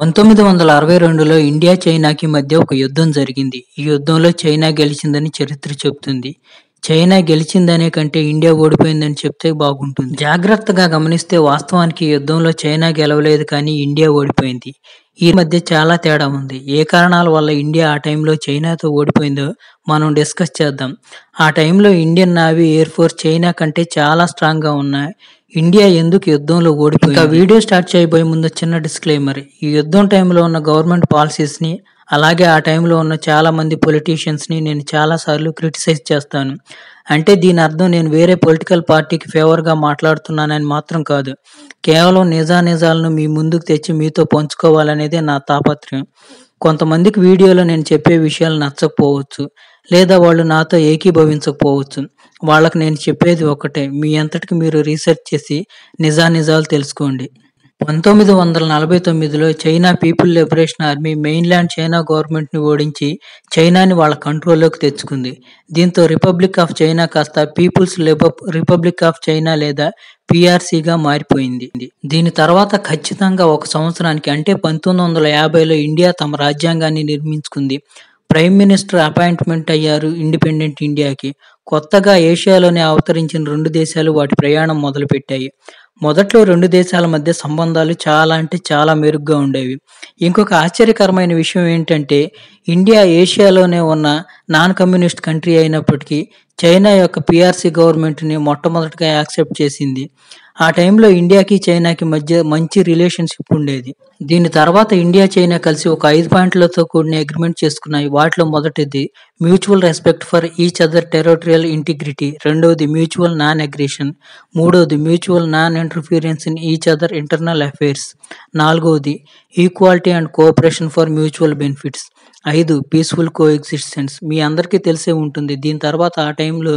పంతొమ్మిది వందల అరవై రెండులో ఇండియా చైనాకి మధ్య ఒక యుద్ధం జరిగింది ఈ యుద్ధంలో చైనా గెలిచిందని చరిత్ర చెబుతుంది చైనా గెలిచిందనే కంటే ఇండియా ఓడిపోయిందని చెప్తే బాగుంటుంది జాగ్రత్తగా గమనిస్తే వాస్తవానికి యుద్ధంలో చైనా గెలవలేదు కానీ ఇండియా ఓడిపోయింది ఈ మధ్య చాలా తేడా ఉంది ఏ కారణాల వల్ల ఇండియా ఆ టైంలో చైనాతో ఓడిపోయిందో మనం డిస్కస్ చేద్దాం ఆ టైంలో Indian navy air force China కంటే చాలా స్ట్రాంగ్గా ఉన్నాయి ఇండియా ఎందుకు యుద్ధంలో ఓడిపోయింది ఇంకా వీడియో స్టార్ట్ చేయబోయే ముందు చిన్న డిస్క్లైమర్ ఈ యుద్ధం టైంలో ఉన్న గవర్నమెంట్ పాలసీస్ని అలాగే ఆ టైంలో ఉన్న చాలామంది పొలిటీషియన్స్ని నేను చాలాసార్లు క్రిటిసైజ్ చేస్తాను అంటే దీని అర్థం నేను వేరే పొలిటికల్ పార్టీకి ఫేవర్గా మాట్లాడుతున్నానని మాత్రం కాదు కేవలం నిజానిజాలను మీ ముందుకు తెచ్చి మీతో పంచుకోవాలనేదే నా తాపత్రయం కొంతమందికి వీడియోలో నేను చెప్పే విషయాలు నచ్చకపోవచ్చు లేదా వాళ్ళు నాతో ఏకీభవించకపోవచ్చు వాళ్ళకి నేను చెప్పేది ఒకటే మీ అంతటికి మీరు రీసెర్చ్ చేసి నిజా నిజాలు తెలుసుకోండి పంతొమ్మిది వందల నలభై తొమ్మిదిలో China people liberation army mainland China గవర్నమెంట్ని ఓడించి చైనాని వాళ్ళ కంట్రోల్లోకి తెచ్చుకుంది దీంతో రిపబ్లిక్ ఆఫ్ చైనా కాస్త పీపుల్స్ రిపబ్లిక్ ఆఫ్ చైనా లేదా పిఆర్సీగా మారిపోయింది దీని తర్వాత ఖచ్చితంగా ఒక సంవత్సరానికి అంటే పంతొమ్మిది వందల యాభైలో ఇండియా తమ రాజ్యాంగాన్ని నిర్మించుకుంది ప్రైమ్ మినిస్టర్ అపాయింట్మెంట్ అయ్యారు ఇండిపెండెంట్ ఇండియాకి కొత్తగా ఏషియాలోనే అవతరించిన రెండు దేశాలు వాటి ప్రయాణం మొదలుపెట్టాయి మొదట్లో రెండు దేశాల మధ్య సంబంధాలు చాలా అంటే చాలా మెరుగ్గా ఉండేవి ఇంకొక ఆశ్చర్యకరమైన విషయం ఏంటంటే ఇండియా ఏషియాలోనే ఉన్న నాన్ కమ్యూనిస్ట్ కంట్రీ అయినప్పటికీ చైనా యొక్క పిఆర్సీ గవర్నమెంట్ని మొట్టమొదటిగా యాక్సెప్ట్ చేసింది ఆ టైంలో ఇండియాకి చైనాకి మధ్య మంచి రిలేషన్షిప్ ఉండేది దీని తర్వాత ఇండియా చైనా కలిసి ఒక ఐదు పాయింట్లతో కూడిన అగ్రిమెంట్ చేసుకున్నాయి వాటిలో మొదటిది mutual respect for each other territorial integrity రెండవది మ్యూచువల్ నాన్ అగ్రేషన్ మూడవది mutual non interference in each other internal affairs నాలుగవది equality and cooperation for mutual benefits ఐదు పీస్ఫుల్ కో ఎగ్జిస్టెన్స్ మీ అందరికీ తెలిసే ఉంటుంది దీని తర్వాత ఆ టైంలో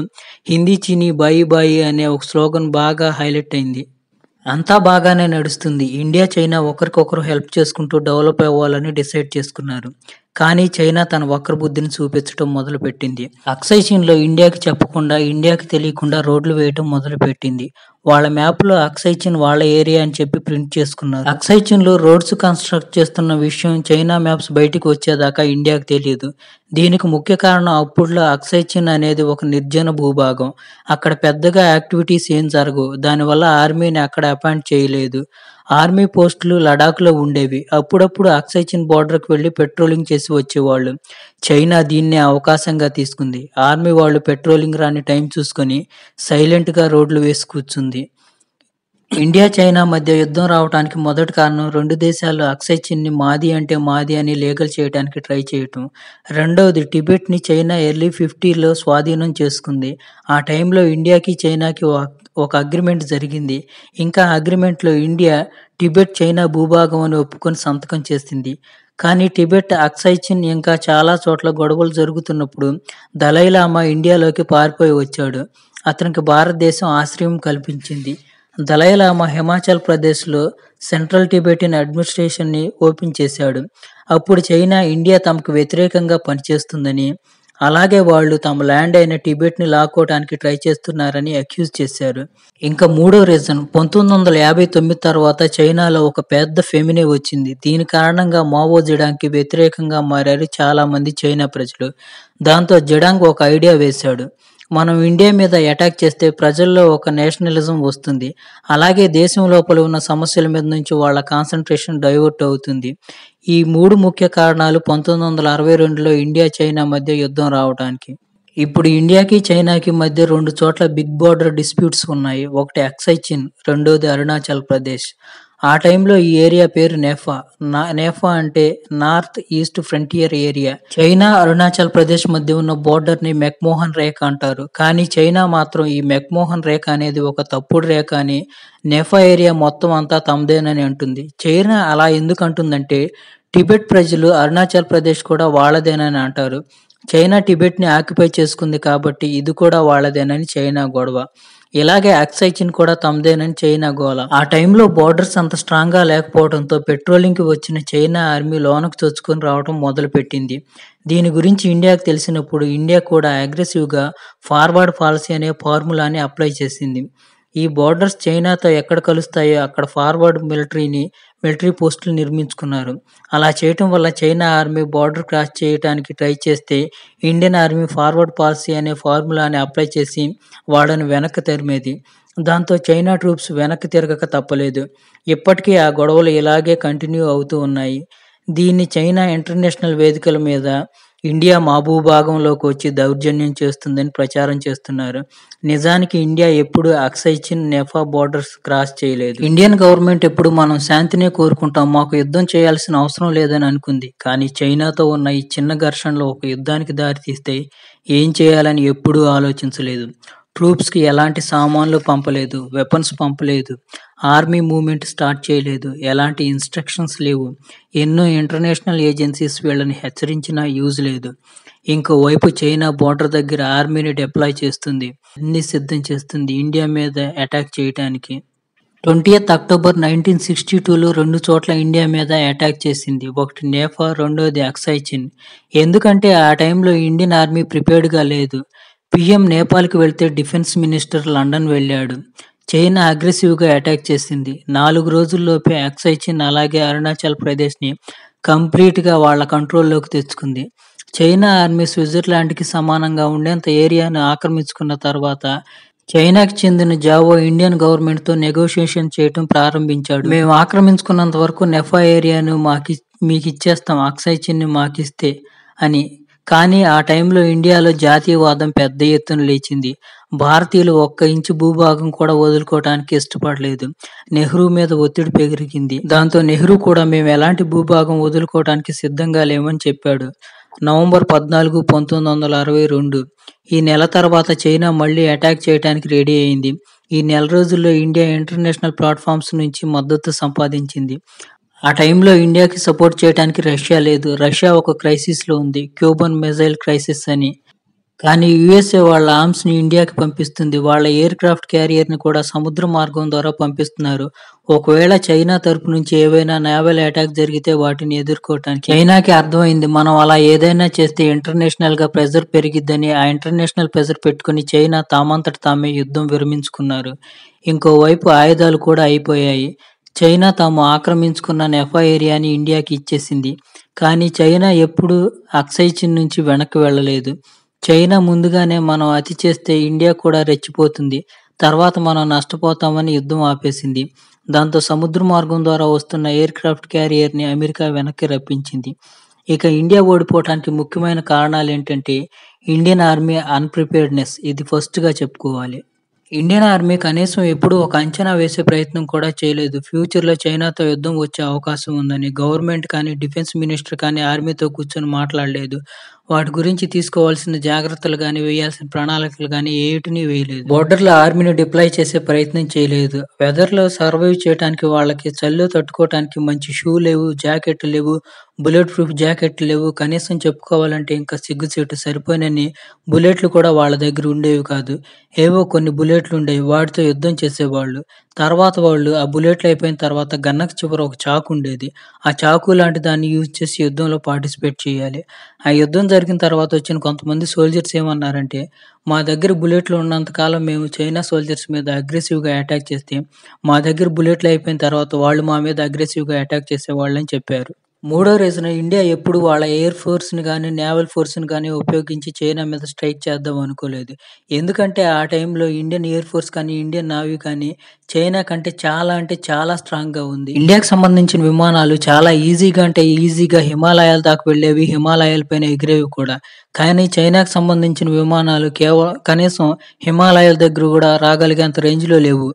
హిందీ చీనీ బాయి బాయి అనే ఒక స్లోగన్ బాగా హైలైట్ అయింది అంతా బాగానే నడుస్తుంది ఇండియా చైనా ఒకరికొకరు హెల్ప్ చేసుకుంటూ డెవలప్ అవ్వాలని డిసైడ్ చేసుకున్నారు కానీ చైనా తన వక్రబుద్ధిని చూపించడం మొదలుపెట్టింది అక్సై చీన్లో ఇండియాకి చెప్పకుండా ఇండియాకి తెలియకుండా రోడ్లు మొదలు మొదలుపెట్టింది వాళ్ళ మ్యాప్లో అక్సై చీన్ వాళ్ళ ఏరియా అని చెప్పి ప్రింట్ చేసుకున్నారు అక్సై చీన్లో రోడ్స్ కన్స్ట్రక్ట్ చేస్తున్న విషయం చైనా మ్యాప్స్ బయటికి వచ్చేదాకా ఇండియాకి తెలియదు దీనికి ముఖ్య కారణం అప్పుడులో అక్సై చీన్ అనేది ఒక నిర్జన భూభాగం అక్కడ పెద్దగా యాక్టివిటీస్ ఏం జరగవు దానివల్ల ఆర్మీని అక్కడ అపాయింట్ చేయలేదు ఆర్మీ పోస్టులు లడాక్లో ఉండేవి అప్పుడప్పుడు అక్సైచిన్ బార్డర్కి వెళ్ళి పెట్రోలింగ్ చేసి వచ్చేవాళ్ళు చైనా దీన్నే అవకాశంగా తీసుకుంది ఆర్మీ వాళ్ళు పెట్రోలింగ్ రాని టైం చూసుకొని సైలెంట్గా రోడ్లు వేసి కూర్చుంది ఇండియా చైనా మధ్య యుద్ధం రావడానికి మొదటి కారణం రెండు దేశాలు అక్షయ్ చిన్ని మాది అంటే మాది అని లీగల్ చేయడానికి ట్రై చేయటం రెండవది టిబెట్ని చైనా ఎర్లీ ఫిఫ్టీలో స్వాధీనం చేసుకుంది ఆ టైంలో ఇండియాకి చైనాకి ఒక అగ్రిమెంట్ జరిగింది ఇంకా అగ్రిమెంట్లో ఇండియా టిబెట్ చైనా భూభాగం అని ఒప్పుకొని సంతకం చేసింది కానీ టిబెట్ అక్సైచిన్ ఇంకా చాలా చోట్ల గొడవలు జరుగుతున్నప్పుడు దలైలామా ఇండియాలోకి పారిపోయి వచ్చాడు అతనికి భారతదేశం ఆశ్రయం కల్పించింది దలైలామా హిమాచల్ ప్రదేశ్లో సెంట్రల్ టిబెటిన్ అడ్మినిస్ట్రేషన్ని ఓపెన్ చేశాడు అప్పుడు చైనా ఇండియా తమకు వ్యతిరేకంగా పనిచేస్తుందని అలాగే వాళ్ళు తమ ల్యాండ్ అయిన టిబెట్ని లాక్కోవడానికి ట్రై చేస్తున్నారని అక్యూజ్ చేశారు ఇంకా మూడో రీజన్ పంతొమ్మిది వందల యాభై తొమ్మిది తర్వాత చైనాలో ఒక పెద్ద ఫెమినే వచ్చింది దీని కారణంగా మావో జిడాంగ్కి వ్యతిరేకంగా మారారు చాలామంది చైనా ప్రజలు దాంతో జిడాంగ్ ఒక ఐడియా వేశాడు మనం ఇండియా మీద అటాక్ చేస్తే ప్రజల్లో ఒక నేషనలిజం వస్తుంది అలాగే దేశం లోపల ఉన్న సమస్యల మీద నుంచి వాళ్ళ కాన్సన్ట్రేషన్ డైవర్ట్ అవుతుంది ఈ మూడు ముఖ్య కారణాలు పంతొమ్మిది వందల అరవై రెండులో ఇండియా చైనా మధ్య యుద్ధం రావడానికి ఇప్పుడు ఇండియాకి చైనాకి మధ్య రెండు చోట్ల బిగ్ బార్డర్ డిస్ప్యూట్స్ ఉన్నాయి ఒకటి అక్సై రెండోది అరుణాచల్ ప్రదేశ్ ఆ టైంలో ఈ ఏరియా పేరు నేఫా నేఫా అంటే north east frontier area China Arunachal Pradesh మధ్య ఉన్న బోర్డర్ ని మెక్మోహన్ రేఖ అంటారు కానీ చైనా మాత్రం ఈ మెక్మోహన్ రేఖ అనేది ఒక తప్పుడు రేఖ అని నేఫా ఏరియా మొత్తం అంతా తమదేనని అంటుంది చైనా అలా ఎందుకు అంటుందంటే టిబెట్ ప్రజలు అరుణాచల్ ప్రదేశ్ కూడా వాళ్ళదేనని అంటారు చైనా టిబెట్ని ఆక్యుపై చేసుకుంది కాబట్టి ఇది కూడా వాళ్ళదేనని చైనా గొడవ ఇలాగే ఎక్సైజిన్ కూడా తమదేనని చైనా గోల ఆ టైంలో బోర్డర్స్ అంత స్ట్రాంగ్ గా లేకపోవడంతో పెట్రోలింగ్ కి వచ్చిన చైనా ఆర్మీ లోనకు చొచ్చుకొని రావడం మొదలుపెట్టింది దీని గురించి ఇండియాకు తెలిసినప్పుడు ఇండియా కూడా అగ్రెసివ్గా ఫార్వర్డ్ పాలసీ అనే ఫార్ములాని అప్లై చేసింది ఈ బోర్డర్స్ చైనాతో ఎక్కడ కలుస్తాయో అక్కడ ఫార్వర్డ్ మిలిటరీని మిలిటరీ పోస్టులు నిర్మించుకున్నారు అలా చేయటం వల్ల చైనా ఆర్మీ బార్డర్ క్రాస్ చేయడానికి ట్రై చేస్తే ఇండియన్ ఆర్మీ ఫార్వర్డ్ పాలసీ అనే ఫార్ములాని అప్లై చేసి వాళ్ళని వెనక్కి తరిమేది దాంతో చైనా ట్రూప్స్ వెనక్కి తిరగక తప్పలేదు ఇప్పటికీ ఆ గొడవలు ఇలాగే కంటిన్యూ అవుతూ ఉన్నాయి దీన్ని చైనా ఇంటర్నేషనల్ వేదికల మీద ఇండియా మాబూ భాగంలోకి వచ్చి దౌర్జన్యం చేస్తుందని ప్రచారం చేస్తున్నారు నిజానికి ఇండియా ఎప్పుడు అక్సైచిన్ నెఫా బార్డర్స్ క్రాస్ చేయలేదు ఇండియన్ గవర్నమెంట్ ఎప్పుడు మనం శాంతినే కోరుకుంటాం మాకు యుద్ధం చేయాల్సిన అవసరం లేదని అనుకుంది కానీ చైనాతో ఉన్న ఈ చిన్న ఘర్షణలో ఒక యుద్ధానికి దారితీస్తే ఏం చేయాలని ఎప్పుడూ ఆలోచించలేదు ట్రూప్స్కి ఎలాంటి సామాన్లు పంపలేదు వెపన్స్ పంపలేదు ఆర్మీ మూవ్మెంట్ స్టార్ట్ చేయలేదు ఎలాంటి ఇన్స్ట్రక్షన్స్ లేవు ఎన్నో ఇంటర్నేషనల్ ఏజెన్సీస్ వీళ్ళని హెచ్చరించినా యూజ్ లేదు ఇంకో వైపు చైనా బోర్డర్ దగ్గర ఆర్మీని డిప్లాయ్ చేస్తుంది అన్ని సిద్ధం చేస్తుంది ఇండియా మీద అటాక్ చేయడానికి ఎయిత్ అక్టోబర్ నైన్టీన్ సిక్స్టీ టూలో రెండు చోట్ల ఇండియా మీద అటాక్ చేసింది ఒకటి నేఫా రెండోది అక్సైచిన్ ఎందుకంటే ఆ టైంలో ఇండియన్ ఆర్మీ ప్రిపేర్డ్గా లేదు పీఎం నేపాల్కి వెళ్తే డిఫెన్స్ మినిస్టర్ లండన్ వెళ్ళాడు చైనా అగ్రెసివ్గా అటాక్ చేసింది నాలుగు రోజుల్లోపే అక్సై అలాగే అరుణాచల్ ప్రదేశ్ని కంప్లీట్గా వాళ్ళ కంట్రోల్లోకి తెచ్చుకుంది చైనా ఆర్మీ స్విట్జర్లాండ్కి సమానంగా ఉండేంత ఏరియాను ఆక్రమించుకున్న తర్వాత చైనాకి చెందిన జావో ఇండియన్ గవర్నమెంట్తో నెగోషియేషన్ చేయటం ప్రారంభించాడు మేము ఆక్రమించుకున్నంత వరకు నెఫా ఏరియాను మాకి మీకు ఇచ్చేస్తాం అక్సై చిన్ని మాకిస్తే అని కానీ ఆ టైంలో ఇండియాలో జాతీయవాదం పెద్ద ఎత్తున లేచింది భారతీయులు ఒక్క ఇంచు భూభాగం కూడా వదులుకోవడానికి ఇష్టపడలేదు నెహ్రూ మీద ఒత్తిడి పెరిగింది దాంతో నెహ్రూ కూడా మేము ఎలాంటి భూభాగం వదులుకోవడానికి సిద్ధంగా లేమని చెప్పాడు నవంబర్ పద్నాలుగు పంతొమ్మిది వందల అరవై రెండు ఈ నెల తర్వాత చైనా మళ్ళీ అటాక్ చేయడానికి రెడీ అయింది ఈ నెల రోజుల్లో ఇండియా ఇంటర్నేషనల్ ప్లాట్ఫామ్స్ నుంచి మద్దతు సంపాదించింది ఆ టైంలో ఇండియాకి సపోర్ట్ చేయడానికి రష్యా లేదు రష్యా ఒక క్రైసిస్లో ఉంది క్యూబన్ మిజైల్ క్రైసిస్ అని కానీ యుఎస్ఏ వాళ్ళ ఆర్మ్స్ని ఇండియాకి పంపిస్తుంది వాళ్ళ ఎయిర్ క్రాఫ్ట్ క్యారియర్ని కూడా సముద్ర మార్గం ద్వారా పంపిస్తున్నారు ఒకవేళ చైనా తరపు నుంచి ఏవైనా నేవల్ అటాక్ జరిగితే వాటిని ఎదుర్కోవటానికి చైనాకి అర్థమైంది మనం అలా ఏదైనా చేస్తే ఇంటర్నేషనల్గా ప్రెజర్ పెరిగిద్దని ఆ ఇంటర్నేషనల్ ప్రెజర్ పెట్టుకుని చైనా తామంతట తామే యుద్ధం విరమించుకున్నారు ఇంకోవైపు ఆయుధాలు కూడా అయిపోయాయి చైనా తాము ఆక్రమించుకున్న నెఫా ఏరియాని ఇండియాకి ఇచ్చేసింది కానీ చైనా ఎప్పుడు అక్సైచిన్ నుంచి వెనక్కి వెళ్ళలేదు చైనా ముందుగానే మనం అతి చేస్తే ఇండియా కూడా రెచ్చిపోతుంది తర్వాత మనం నష్టపోతామని యుద్ధం ఆపేసింది దాంతో సముద్ర మార్గం ద్వారా వస్తున్న ఎయిర్ క్రాఫ్ట్ క్యారియర్ని అమెరికా వెనక్కి రప్పించింది ఇక ఇండియా ఓడిపోవటానికి ముఖ్యమైన కారణాలు ఏంటంటే ఇండియన్ ఆర్మీ అన్ప్రిపేర్డ్నెస్ ఇది ఫస్ట్గా చెప్పుకోవాలి ఇండియన్ ఆర్మీ కనీసం ఎప్పుడూ ఒక అంచనా వేసే ప్రయత్నం కూడా చేయలేదు ఫ్యూచర్లో చైనాతో యుద్ధం వచ్చే అవకాశం ఉందని గవర్నమెంట్ కానీ డిఫెన్స్ మినిస్టర్ కానీ ఆర్మీతో కూర్చొని మాట్లాడలేదు వాటి గురించి తీసుకోవాల్సిన జాగ్రత్తలు కానీ వేయాల్సిన ప్రణాళికలు కానీ ఏటిని వేయలేదు బోర్డర్లో ఆర్మీని డిప్లాయ్ చేసే ప్రయత్నం చేయలేదు వెదర్లో సర్వైవ్ చేయడానికి వాళ్ళకి చల్లు తట్టుకోవడానికి మంచి షూ లేవు జాకెట్ లేవు బుల్లెట్ ప్రూఫ్ జాకెట్లు లేవు కనీసం చెప్పుకోవాలంటే ఇంకా సిగ్గు సిగ్గుసేటు సరిపోయినని బుల్లెట్లు కూడా వాళ్ళ దగ్గర ఉండేవి కాదు ఏవో కొన్ని బుల్లెట్లు ఉండేవి వాటితో యుద్ధం చేసేవాళ్ళు తర్వాత వాళ్ళు ఆ బుల్లెట్లు అయిపోయిన తర్వాత గన్నకు చివర ఒక చాకు ఉండేది ఆ చాకు లాంటి దాన్ని యూజ్ చేసి యుద్ధంలో పార్టిసిపేట్ చేయాలి ఆ యుద్ధం జరిగిన తర్వాత వచ్చిన కొంతమంది సోల్జర్స్ ఏమన్నారంటే మా దగ్గర బుల్లెట్లు ఉన్నంతకాలం మేము చైనా సోల్జర్స్ మీద అగ్రెసివ్గా అటాక్ చేస్తే మా దగ్గర బుల్లెట్లు అయిపోయిన తర్వాత వాళ్ళు మా మీద అగ్రెసివ్గా అటాక్ చేసేవాళ్ళని చెప్పారు మూడో రోజున ఇండియా ఎప్పుడు వాళ్ళ ఎయిర్ ఫోర్స్ని కానీ నేవల్ ఫోర్స్ని కానీ ఉపయోగించి చైనా మీద స్ట్రైక్ చేద్దాం అనుకోలేదు ఎందుకంటే ఆ టైంలో ఇండియన్ ఎయిర్ ఫోర్స్ కానీ ఇండియన్ నావీ కానీ చైనా కంటే చాలా అంటే చాలా స్ట్రాంగ్గా ఉంది ఇండియాకి సంబంధించిన విమానాలు చాలా ఈజీగా అంటే ఈజీగా హిమాలయాల దాకా వెళ్ళేవి హిమాలయాల పైన ఎగిరేవి కూడా కానీ చైనాకు సంబంధించిన విమానాలు కేవలం కనీసం హిమాలయాల దగ్గర కూడా రాగలిగేంత రేంజ్లో లేవు